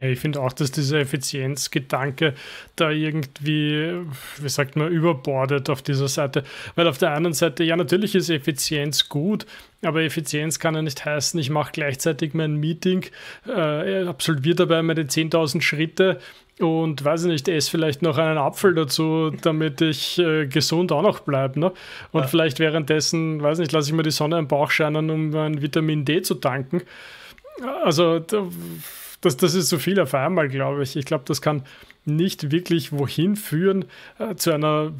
Ja, ich finde auch, dass dieser Effizienzgedanke da irgendwie, wie sagt man, überbordet auf dieser Seite. Weil auf der einen Seite, ja, natürlich ist Effizienz gut, aber Effizienz kann ja nicht heißen, ich mache gleichzeitig mein Meeting, äh, absolviere dabei meine 10.000 Schritte und weiß nicht, esse vielleicht noch einen Apfel dazu, damit ich äh, gesund auch noch bleibe. Ne? Und ja. vielleicht währenddessen, weiß nicht, lasse ich mir die Sonne im Bauch scheinen, um mein Vitamin D zu tanken. Also, da das, das ist so viel auf einmal, glaube ich. Ich glaube, das kann nicht wirklich wohin führen äh, zu einer,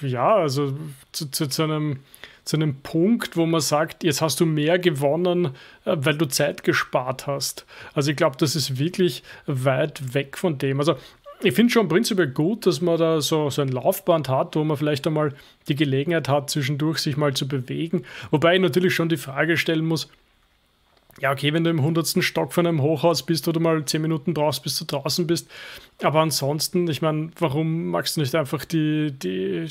ja, also zu, zu, zu einem zu einem Punkt, wo man sagt, jetzt hast du mehr gewonnen, äh, weil du Zeit gespart hast. Also ich glaube, das ist wirklich weit weg von dem. Also ich finde schon prinzipiell gut, dass man da so, so ein Laufband hat, wo man vielleicht einmal die Gelegenheit hat, zwischendurch sich mal zu bewegen. Wobei ich natürlich schon die Frage stellen muss, ja, okay, wenn du im 100. Stock von einem Hochhaus bist oder mal 10 Minuten brauchst, bis du draußen bist. Aber ansonsten, ich meine, warum magst du nicht einfach die, die,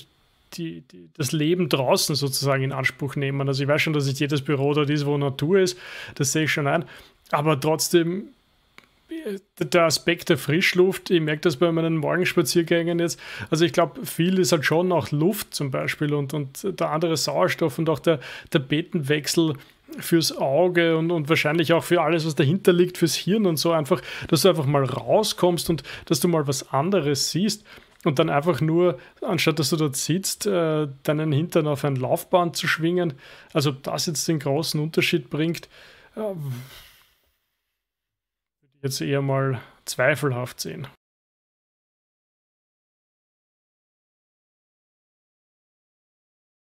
die, die, das Leben draußen sozusagen in Anspruch nehmen? Also ich weiß schon, dass nicht jedes Büro dort ist, wo Natur ist, das sehe ich schon ein. Aber trotzdem, äh, der Aspekt der Frischluft, ich merke das bei meinen Morgenspaziergängen jetzt. Also ich glaube, viel ist halt schon auch Luft zum Beispiel und, und der andere Sauerstoff und auch der, der Betenwechsel fürs Auge und, und wahrscheinlich auch für alles, was dahinter liegt, fürs Hirn und so einfach, dass du einfach mal rauskommst und dass du mal was anderes siehst und dann einfach nur, anstatt dass du dort sitzt, äh, deinen Hintern auf ein Laufband zu schwingen, also ob das jetzt den großen Unterschied bringt, äh, jetzt eher mal zweifelhaft sehen.